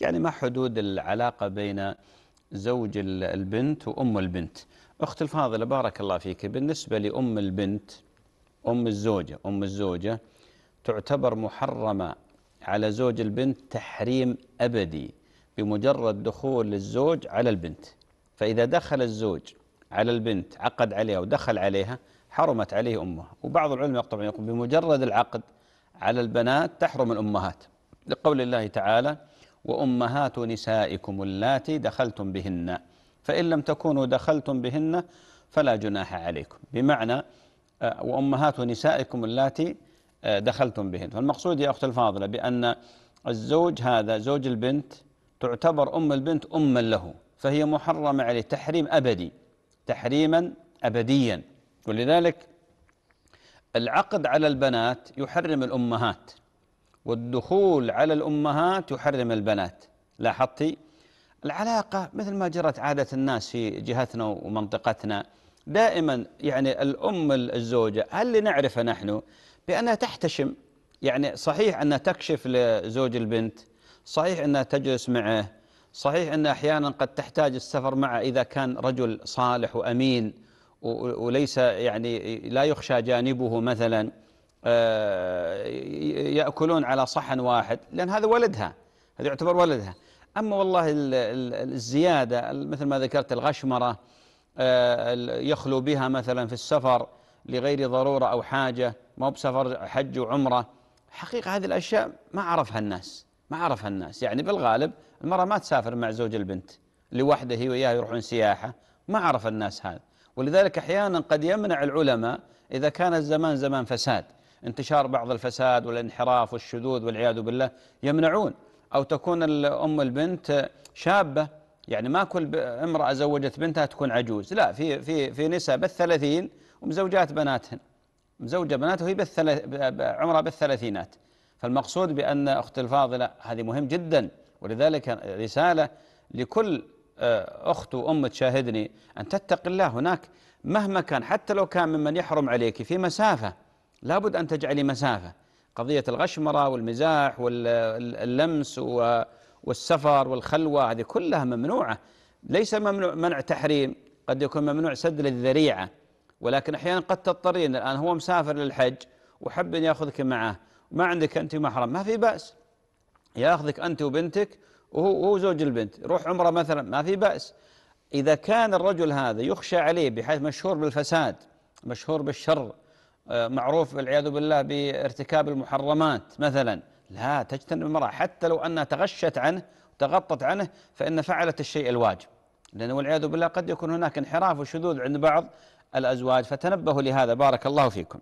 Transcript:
يعني ما حدود العلاقة بين زوج البنت وأم البنت أخت الفاضلة بارك الله فيك بالنسبة لأم البنت أم الزوجة أم الزوجة تعتبر محرمة على زوج البنت تحريم أبدي بمجرد دخول الزوج على البنت فإذا دخل الزوج على البنت عقد عليها ودخل عليها حرمت عليه أمها وبعض العلماء طبعا يقول بمجرد العقد على البنات تحرم الأمهات لقول الله تعالى وأمهات نسائكم اللاتي دخلتم بهن فإن لم تكونوا دخلتم بهن فلا جناح عليكم بمعنى آه، وأمهات نسائكم اللاتي آه، دخلتم بهن فالمقصود يا أخت الفاضلة بأن الزوج هذا زوج البنت تعتبر أم البنت أما له فهي محرمة عليه تحريم أبدي تحريما أبديا ولذلك العقد على البنات يحرم الأمهات والدخول على الأمهات يحرم البنات لاحظتي العلاقة مثل ما جرت عادة الناس في جهتنا ومنطقتنا دائما يعني الأم الزوجة هل اللي نعرفه نحن بأنها تحتشم يعني صحيح أنها تكشف لزوج البنت صحيح أنها تجلس معه صحيح أنها أحيانا قد تحتاج السفر معه إذا كان رجل صالح وأمين وليس يعني لا يخشى جانبه مثلا آه، يأكلون على صحن واحد لأن هذا ولدها هذا يعتبر ولدها أما والله الزيادة مثل ما ذكرت الغشمرة آه، يخلو بها مثلا في السفر لغير ضرورة أو حاجة ما هو بسفر حج وعمرة حقيقة هذه الأشياء ما عرفها الناس ما عرفها الناس يعني بالغالب المرأة ما تسافر مع زوج البنت لوحده هي وياها يروحون سياحة ما عرف الناس هذا ولذلك أحيانا قد يمنع العلماء إذا كان الزمان زمان فساد انتشار بعض الفساد والانحراف والشذوذ والعياذ بالله يمنعون أو تكون الأم البنت شابة يعني ما كل امرأة زوجت بنتها تكون عجوز لا في في في نساء بالثلاثين ومزوجات بناتهن مزوجة بناتها هي بالثلاث عمرها بالثلاثينات فالمقصود بأن أخت الفاضلة هذه مهم جدا ولذلك رسالة لكل آه، أخت وأم تشاهدني أن تتقي الله هناك مهما كان حتى لو كان ممن يحرم عليك في مسافة لابد أن تجعلي مسافة قضية الغشمرة والمزاح واللمس والسفر والخلوة هذه كلها ممنوعة ليس ممنوع منع تحريم قد يكون ممنوع سد للذريعة ولكن أحيانا قد تضطرين الآن هو مسافر للحج وحب أن يأخذك معه ما عندك أنت محرم ما في بأس ياخذك أنت وبنتك وهو زوج البنت روح عمره مثلا ما في بأس إذا كان الرجل هذا يخشى عليه بحيث مشهور بالفساد مشهور بالشر معروف والعياذ بالله بارتكاب المحرمات مثلا لا تجتنب المرأة حتى لو أنها تغشت عنه وتغطت عنه فإن فعلت الشيء الواجب لأنه والعياذ بالله قد يكون هناك انحراف وشذوذ عند بعض الأزواج فتنبهوا لهذا بارك الله فيكم